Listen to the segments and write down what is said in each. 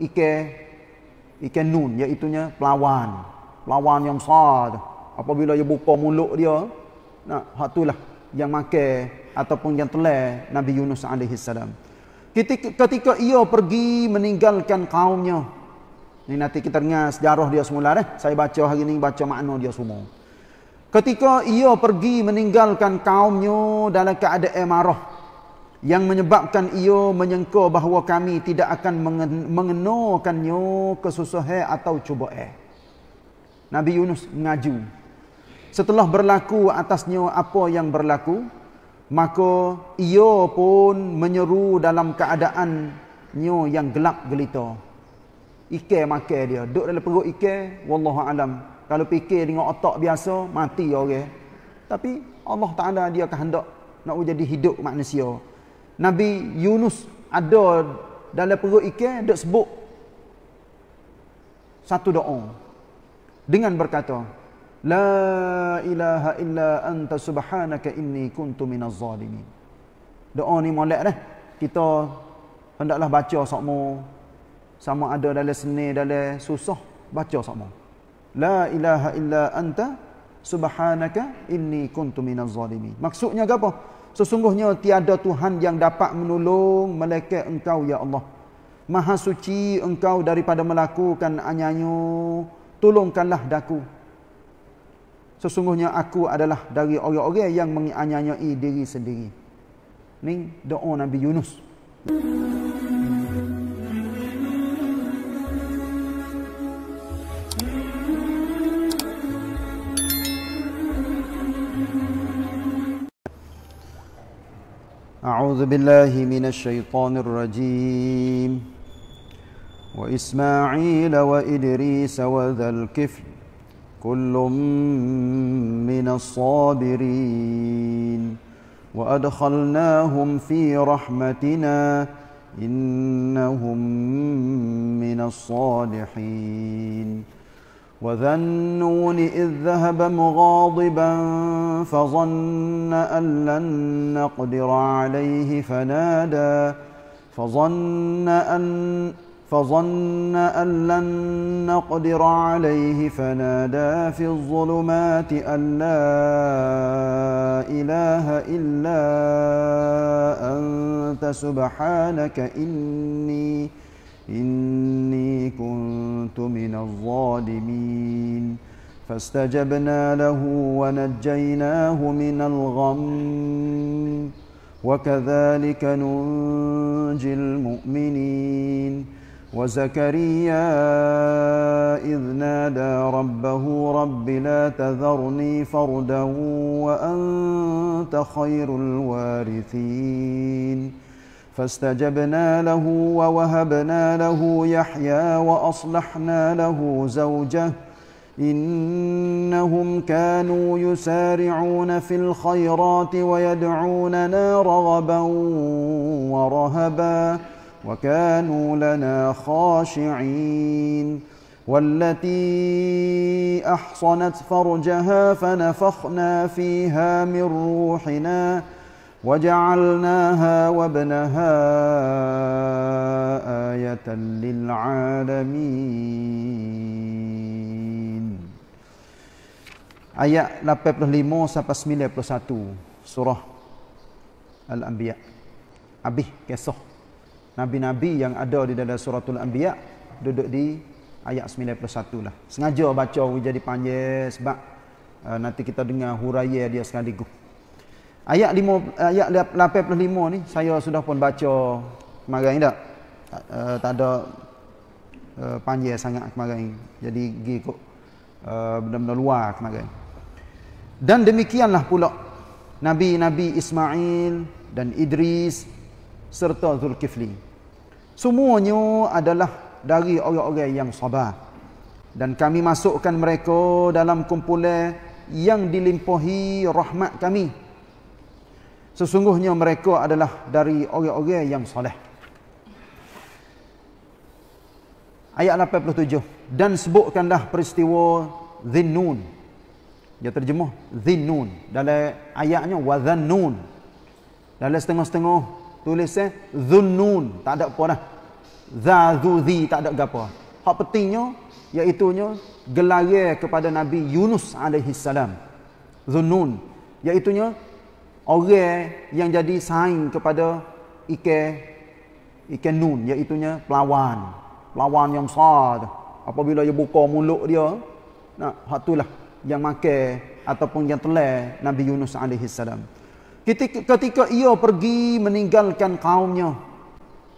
ike ike nun iaitu nya pelawan pelawan yang sad. apabila dia buka mulut dia nah hak itulah yang makan ataupun yang telah Nabi Yunus alaihi salam ketika, ketika ia pergi meninggalkan kaumnya ni nanti kita dengar sejarah dia semula eh saya baca hari ini baca makna dia semua ketika ia pergi meninggalkan kaumnya dalam keadaan marah yang menyebabkan ia menyengka bahawa kami tidak akan mengenakannya kesusahan atau cubaan. Eh. Nabi Yunus mengaju. Setelah berlaku atasnya apa yang berlaku, maka ia pun menyeru dalam keadaan nyo yang gelap gelita. Ike make dia, duduk dalam perut ike, wallahu alam. Kalau fikir dengan otak biasa, mati orang. Ya, okay. Tapi Allah Taala dia kehendak nak jadi hidup manusia. Nabi Yunus ada dalam perut ikan dia sebut satu doa dengan berkata la ilaha illa anta subhanaka inni kuntu minaz zalimin doa ni molek dah kita hendaklah baca sokmo sama ada dalam seni dalam susah baca sokmo la ilaha illa anta subhanaka inni kuntu minaz zalimin maksudnya apa Sesungguhnya tiada Tuhan yang dapat menolong melekat engkau ya Allah. Maha suci engkau daripada melakukan anyanyu, tolongkanlah daku. Sesungguhnya aku adalah dari orang-orang yang menganyanyai diri sendiri. Ini doa Nabi Yunus. Mm -hmm. أعوذ بالله من الشيطان الرجيم وإسماعيل وإدريس وذا الكفل كل من الصابرين وأدخلناهم في رحمتنا إنهم من الصالحين وذا النون إذ ذهب مغاضبا فظن أن لن نقدر عليه فنادى فظن أن فظن أن لن نقدر عليه فنادى في الظلمات أن لا إله إلا أنت سبحانك إني إني كنت من الظالمين فاستجبنا له ونجيناه من الغم وكذلك ننجي المؤمنين وزكريا إذ نادى ربه رب لا تذرني فردا وأنت خير الوارثين فاستجبنا له ووهبنا له يحيى واصلحنا له زوجه انهم كانوا يسارعون في الخيرات ويدعوننا رغبا ورهبا وكانوا لنا خاشعين والتي احصنت فرجها فنفخنا فيها من روحنا وجعلناها وابنها آية للعالمين آية 85 sampai 91 surah Al-Anbiya Abih kisah Nabi-Nabi yang ada di dalam surah Al-Anbiya duduk di ayat sembilan satu lah sengaja baca jadi panjang sebab uh, nanti kita dengar huraiya dia sekaligus Ayat 5 ayat 85 ni saya sudah pun baca kemarin tak? Uh, tak ada uh, panjang sangat kemarin. Jadi pergi kok uh, eh, benda-benda luar kemarin. Dan demikianlah pula Nabi-Nabi Ismail dan Idris serta Zulkifli. Semuanya adalah dari orang-orang yang sabar. Dan kami masukkan mereka dalam kumpulan yang dilimpahi rahmat kami sesungguhnya mereka adalah dari orang-orang yang soleh. Ayat 87 dan sebutkanlah peristiwa Zinnun. Dia terjemah Zinnun dalam ayatnya wa dhannun. Dalam setengah-setengah tulisnya Zunnun, tak ada apa dah. Za tak ada apa. Hak pentingnya iaitu nya kepada Nabi Yunus alaihi salam. Zunnun iaitu orang eh yang jadi saing kepada ike ike nun iaitu nya pelawan pelawan yang sad, apabila dia buka mulut dia nah hatulah itulah yang makan ataupun yang telah Nabi Yunus alaihi salam ketika, ia pergi meninggalkan kaumnya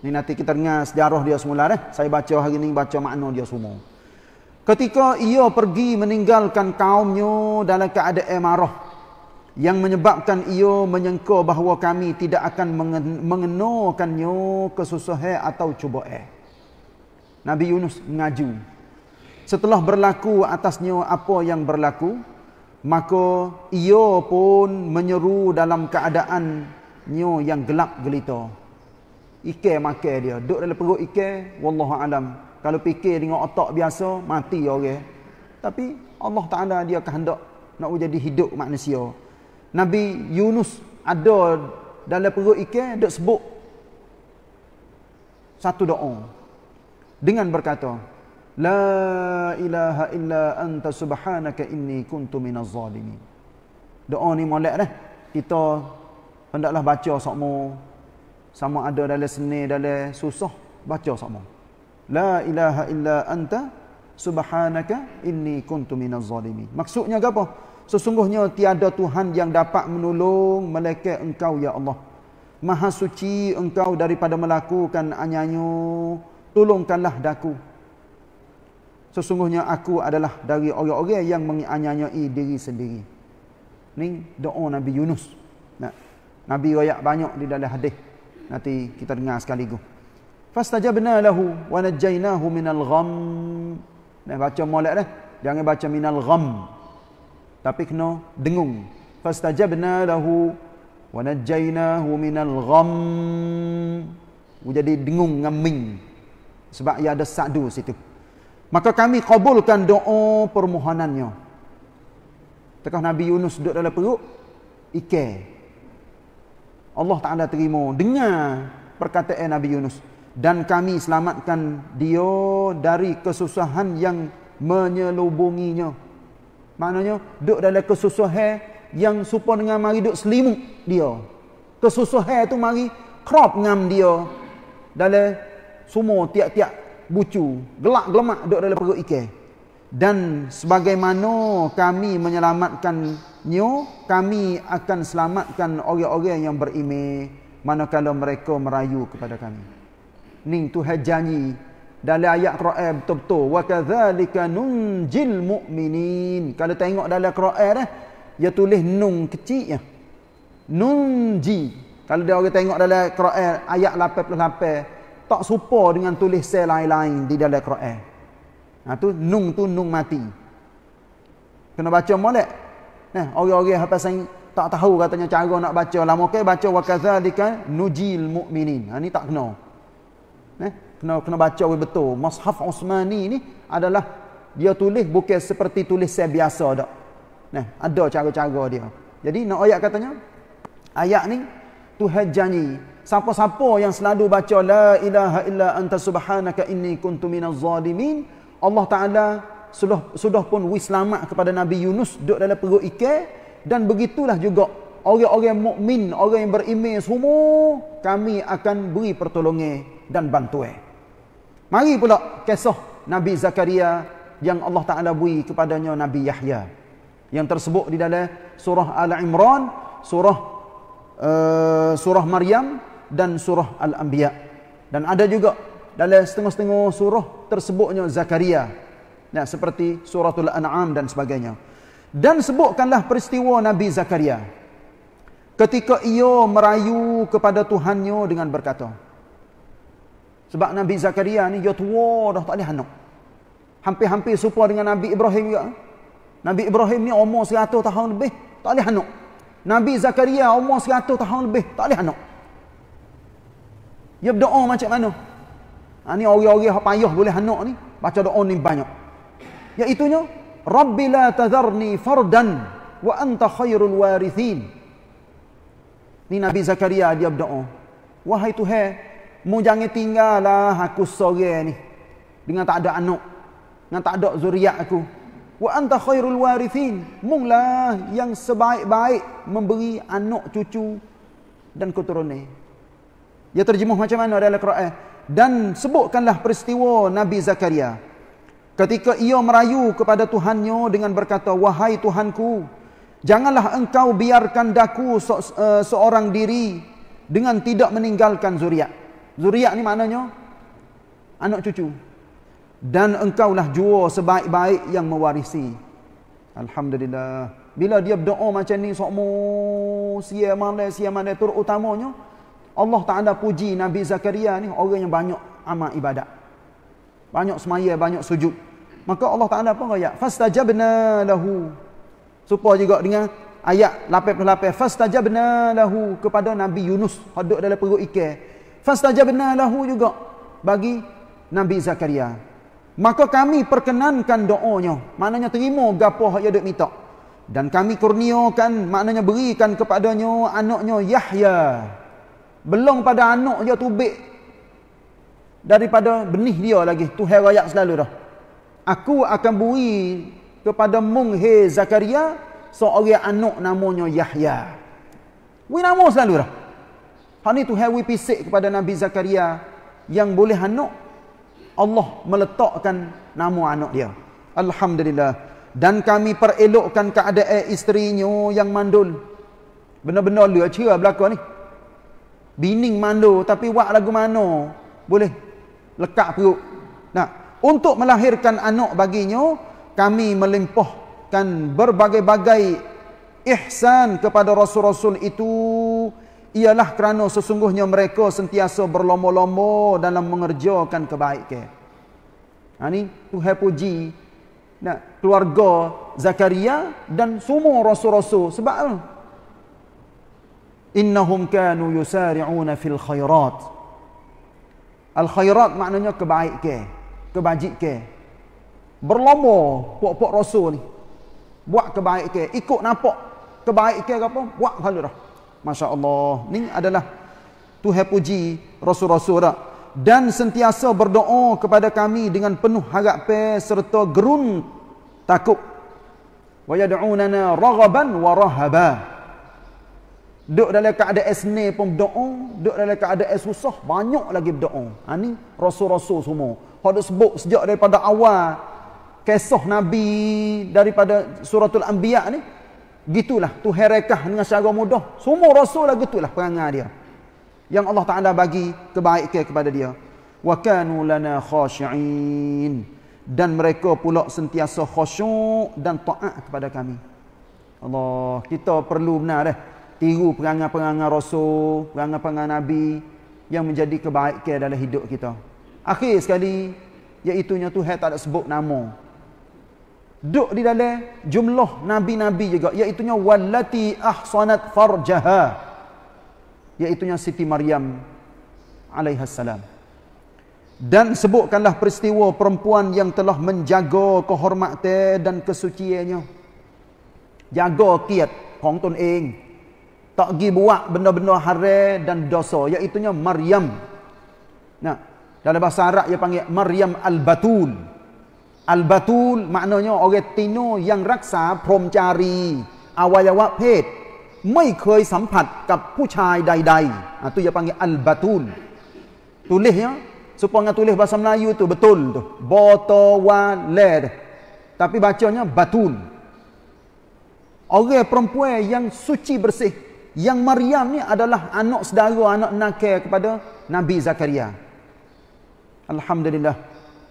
ni nanti kita dengar sejarah dia semula eh saya baca hari ini baca makna dia semua ketika ia pergi meninggalkan kaumnya dalam keadaan marah yang menyebabkan ia menyengka bahawa kami tidak akan mengenakannya kesusahan atau cubaan. Nabi Yunus mengaju. Setelah berlaku atasnya apa yang berlaku, maka ia pun menyeru dalam keadaan nyo yang gelap gelita. Ike makan dia, duduk dalam perut ike, wallahu alam. Kalau fikir dengan otak biasa, mati orang. Okay. Tapi Allah Taala dia kehendak nak jadi hidup manusia Nabi Yunus ada dalam perut ikan dia sebut satu doa dengan berkata la ilaha illa anta subhanaka inni kuntu minaz zalimin doa ni molek dah kita hendaklah baca sokmo sama ada dalam seni dalam susah baca sokmo la ilaha illa anta subhanaka inni kuntu minaz zalimin maksudnya apa Sesungguhnya tiada Tuhan yang dapat menolong melekat engkau ya Allah. Maha suci engkau daripada melakukan anyanyu, tolongkanlah daku. Sesungguhnya aku adalah dari orang-orang yang menganyanyai diri sendiri. Ini doa Nabi Yunus. Nabi raya banyak di dalam hadis. Nanti kita dengar sekaligus. Fastajabna lahu wa najainahu minal gham. Nah, baca molek dah. Jangan baca minal gham tapi kena dengung fastajabna lahu wa najainahu minal gham jadi dengung ngaming sebab ia ada sa'du situ maka kami kabulkan doa permohonannya tekah nabi Yunus duduk dalam perut ike Allah taala terima dengar perkataan nabi Yunus dan kami selamatkan dia dari kesusahan yang menyelubunginya Maknanya duk dalam kesusahan yang supaya dengan mari duk selimut dia. Kesusahan tu mari crop ngam dia dalam semua tiap-tiap bucu, gelak gelemak duk dalam perut ikan. Dan sebagaimana kami menyelamatkan nyo, kami akan selamatkan orang-orang yang beriman manakala mereka merayu kepada kami. Ning tu janji dalam ayat Quran betul-betul wa kadzalika nunjil mu'minin kalau tengok dalam Quran dah eh, dia tulis nun kecil ya nunji kalau dia orang tengok dalam Quran ayat 88 tak serupa dengan tulis sel lain-lain di dalam Quran nah ha, tu nun tu nun mati kena baca molek nah orang-orang apa sang tak tahu katanya cara nak baca lama ke baca wa kadzalika nujil mu'minin ha ni tak kena nah kena kena baca betul. Mushaf Usmani ni adalah dia tulis bukan seperti tulis saya biasa dak. Nah, ada cara-cara dia. Jadi nak ayat katanya ayat ni Tuhan janji siapa-siapa yang selalu baca la ilaha illa anta subhanaka inni kuntu minaz zalimin Allah Taala sudah sudah pun wis selamat kepada Nabi Yunus duduk dalam perut ikan dan begitulah juga orang-orang mukmin orang yang beriman semua kami akan beri pertolongan dan bantuan Mari pula kisah Nabi Zakaria yang Allah Ta'ala beri kepadanya Nabi Yahya. Yang tersebut di dalam surah Al-Imran, surah uh, surah Maryam dan surah Al-Anbiya. Dan ada juga dalam setengah-setengah surah tersebutnya Zakaria. Nah, seperti suratul An'am dan sebagainya. Dan sebutkanlah peristiwa Nabi Zakaria. Ketika ia merayu kepada Tuhannya dengan berkata, sebab Nabi Zakaria ni dia tua dah tak boleh anak. Hampir-hampir serupa dengan Nabi Ibrahim juga. Nabi Ibrahim ni umur 100 tahun lebih, tak boleh anak. Nabi Zakaria umur 100 tahun lebih, tak boleh anak. Dia berdoa macam mana? Ha, ni orang-orang yang payah boleh anak ni. Baca doa ni banyak. Iaitunya, Rabbi la tazarni fardan wa anta khairul warithin. Ni Nabi Zakaria dia berdoa. Wahai Tuhan, Mu jangan tinggal lah aku seorang ni. Dengan tak ada anak. Dengan tak ada zuriat aku. Wa anta khairul warithin. Mu lah yang sebaik-baik memberi anak cucu dan keturunan. Ya terjemuh macam mana dalam Al-Quran? Dan sebutkanlah peristiwa Nabi Zakaria. Ketika ia merayu kepada Tuhannya dengan berkata, Wahai Tuhanku, janganlah engkau biarkan daku eh, seorang diri dengan tidak meninggalkan zuriat. Zuriat ni maknanya anak cucu. Dan engkaulah jua sebaik-baik yang mewarisi. Alhamdulillah. Bila dia berdoa macam ni sokmo siamalah siamalah terutamanya Allah Taala puji Nabi Zakaria ni orang yang banyak amal ibadat. Banyak semaya, banyak sujud. Maka Allah Taala pun kata, "Fastajabna lahu." Supaya juga dengan ayat 88 fastajabna lahu kepada Nabi Yunus hidup dalam perut ikan fastajabna lahu juga bagi Nabi Zakaria. Maka kami perkenankan doanya. Maknanya terima gapo hak dia minta. Dan kami kurniakan, maknanya berikan kepadanya anaknya Yahya. belong pada anak dia tubik daripada benih dia lagi. Tu herayak selalu dah. Aku akan beri kepada Munghe Zakaria seorang anak namanya Yahya. Wih nama selalu dah. Hani tu hawi pisik kepada Nabi Zakaria yang boleh hanuk Allah meletakkan nama anak dia. Alhamdulillah. Dan kami perelokkan keadaan isterinya yang mandul. Benar-benar lu cerah belakang ni. Bining mandul tapi wak lagu mana boleh lekak perut. Nah, untuk melahirkan anak baginya, kami melimpahkan berbagai-bagai ihsan kepada rasul-rasul itu ialah kerana sesungguhnya mereka sentiasa berlomba-lomba dalam mengerjakan kebaikan. Ha ni Tuhan puji nak keluarga Zakaria dan semua rasul-rasul sebab apa? Innahum kanu yusari'una fil khairat. Al khairat maknanya kebaikan, kebajikan. Berlomba puak-puak rasul ni buat kebaikan, ikut nampak kebaikan ke apa, buat kalau Masya Allah. Ini adalah Tuhan puji Rasul-Rasul tak? Dan sentiasa berdoa kepada kami dengan penuh harapan serta gerun takut. Wa yada'unana raghaban wa rahaba. Duk dalam keadaan esne pun berdoa. Duk dalam keadaan susah. Banyak lagi berdoa. Ha, ini Rasul-Rasul semua. Hadut sebut sejak daripada awal. Kisah Nabi daripada suratul Anbiya ni gitulah tu herakah dengan secara mudah semua rasul lah gitulah perangai dia yang Allah Taala bagi kebaikan kepada dia wa kanu lana khashiin dan mereka pula sentiasa khusyuk dan taat kepada kami Allah kita perlu benar eh tiru perangai-perangai rasul perangai-perangai nabi yang menjadi kebaikan dalam hidup kita akhir sekali iaitu nya tu tak ada sebut nama duk di dalam jumlah nabi-nabi juga iaitu nya wallati ahsanat farjaha iaitu nya siti maryam alaihi salam dan sebutkanlah peristiwa perempuan yang telah menjaga kehormatnya dan kesuciannya jaga kiat kong tun eng tak gi buat benda-benda haram dan dosa iaitu nya maryam nah dalam bahasa arab dia panggil maryam al-batul Al-Batul maknanya orang Tino yang raksa พรหมจารีอวัยวะเพศไม่เคยสัมผัสกับผู้ชายใดๆอ่ะตุยะปังอัลบาตูลตุลิฮ์เนาะสุปองตุลิฮ์ภาษาเมลายูตุบตุลตุบอตวาเลดแต่ปีบาเชียวเนาะบาตูลโอเคพรมเพย์ยังสุชีบริสิยังมารยามเนี่ยอาดัลฮ์อานอสดารุอานอสนาเคะกับเดอนบีซักเรียอัลฮัมดุลิลลาห์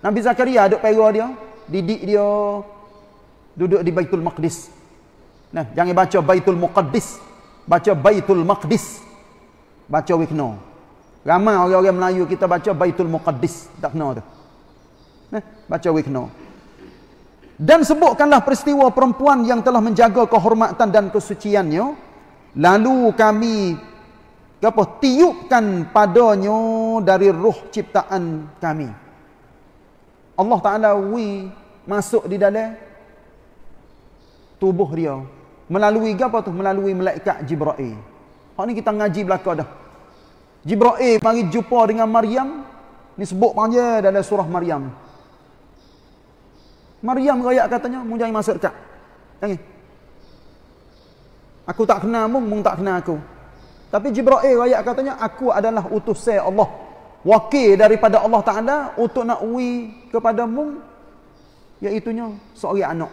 Nabi Zakaria duduk pera dia, didik dia duduk di Baitul Maqdis. Nah, jangan baca Baitul Muqaddis, baca Baitul Maqdis. Baca wikno. Ramai orang-orang Melayu kita baca Baitul Muqaddis, tak kena tu. Nah, baca wikno. Dan sebutkanlah peristiwa perempuan yang telah menjaga kehormatan dan kesuciannya. Lalu kami apa, tiupkan padanya dari ruh ciptaan kami. Allah Ta'ala we masuk di dalam tubuh dia. Melalui apa tu? Melalui Malaikat Jibra'i. Hak ni kita ngaji belakang dah. Jibra'i mari jumpa dengan Maryam. Ni sebut panggil dalam surah Maryam. Maryam raya katanya, mujahin masuk dekat. Tengok. Aku tak kenal mu mung tak kenal aku. Tapi Jibra'i raya katanya, aku adalah utus saya Allah wakil daripada Allah Ta'ala untuk nak ui kepada mu iaitunya seorang anak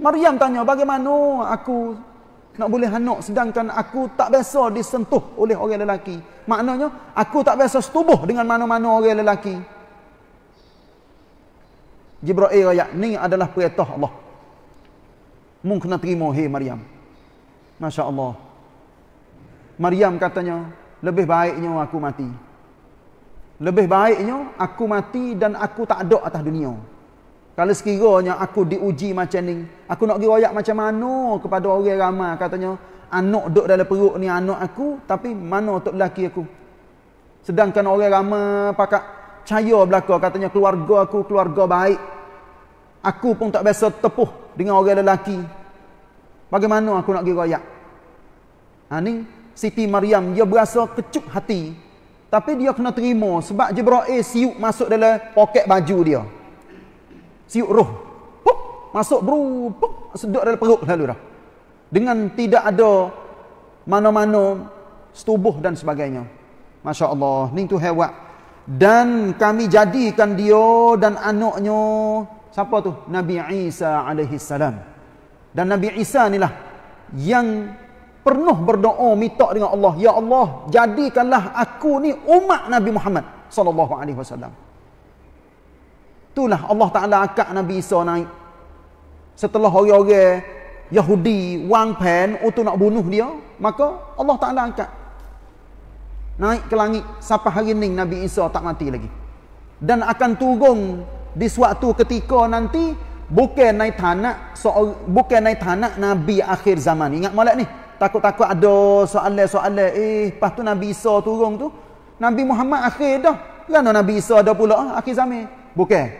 Maryam tanya bagaimana aku nak boleh anak sedangkan aku tak biasa disentuh oleh orang lelaki maknanya aku tak biasa setubuh dengan mana-mana orang lelaki Jibra'i rakyat ni adalah perintah Allah mu kena terima hei Maryam Masya Allah Maryam katanya lebih baiknya aku mati lebih baiknya aku mati dan aku tak ada atas dunia. Kalau sekiranya aku diuji macam ni, aku nak pergi royak macam mana kepada orang ramai katanya, anak duduk dalam perut ni anak aku, tapi mana untuk lelaki aku? Sedangkan orang ramai pakai caya belakang katanya keluarga aku keluarga baik. Aku pun tak biasa tepuh dengan orang lelaki. Bagaimana aku nak pergi royak? Ha, ni, Siti Mariam dia berasa kecup hati tapi dia kena terima sebab Jibra'il siuk masuk dalam poket baju dia. siuk roh. Puk, masuk bro, puk, sedut dalam perut lalu dah. Dengan tidak ada mana-mana setubuh dan sebagainya. Masya Allah, ni tu hewat. Dan kami jadikan dia dan anaknya, siapa tu? Nabi Isa alaihissalam. Dan Nabi Isa inilah yang pernah berdoa minta dengan Allah ya Allah jadikanlah aku ni umat Nabi Muhammad sallallahu alaihi wasallam itulah Allah Taala angkat Nabi Isa naik setelah orang-orang Yahudi wang pen untuk nak bunuh dia maka Allah Taala angkat naik ke langit sampai hari ini Nabi Isa tak mati lagi dan akan turun di suatu ketika nanti bukan naik tanah so, bukan naik tanah Nabi akhir zaman ingat malak ni takut-takut ada soalan-soalan eh lepas tu Nabi Isa turun tu Nabi Muhammad akhir dah kan Nabi Isa ada pula ah, akhir zaman bukan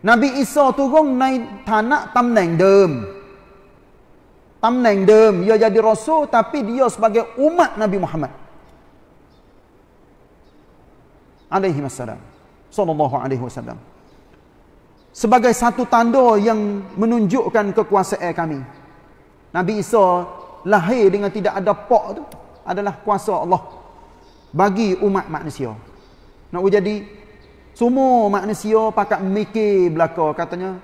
Nabi Isa turun naik tanah tamneng dem tamneng dem dia jadi rasul tapi dia sebagai umat Nabi Muhammad alaihi wasallam sallallahu alaihi wasallam sebagai satu tanda yang menunjukkan kekuasaan kami Nabi Isa lahir dengan tidak ada pok tu adalah kuasa Allah bagi umat manusia. Nak jadi semua manusia pakat mikir belaka katanya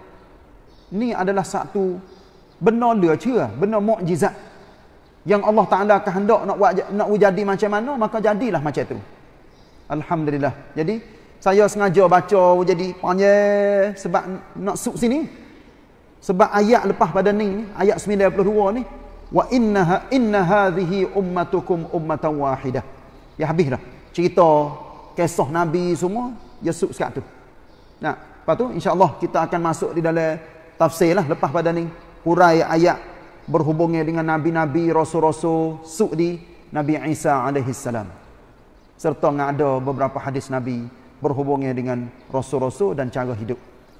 ni adalah satu benda lecah, benda mukjizat yang Allah Taala kehendak nak buat nak jadi macam mana maka jadilah macam tu. Alhamdulillah. Jadi saya sengaja baca jadi panjang sebab nak sub sini. Sebab ayat lepas pada ni, ayat 92 ni wa innaha inna hadhihi ummatukum ummatan wahidah. Ya habis dah. Cerita kisah Nabi semua, ya sub sekat tu. Nah, lepas tu insya-Allah kita akan masuk di dalam tafsir lah lepas pada ni. Hurai ayat berhubungnya dengan nabi-nabi, rasul-rasul, sukdi Nabi Isa alaihi salam. Serta ada beberapa hadis Nabi berhubungnya dengan rasul-rasul dan cara hidup.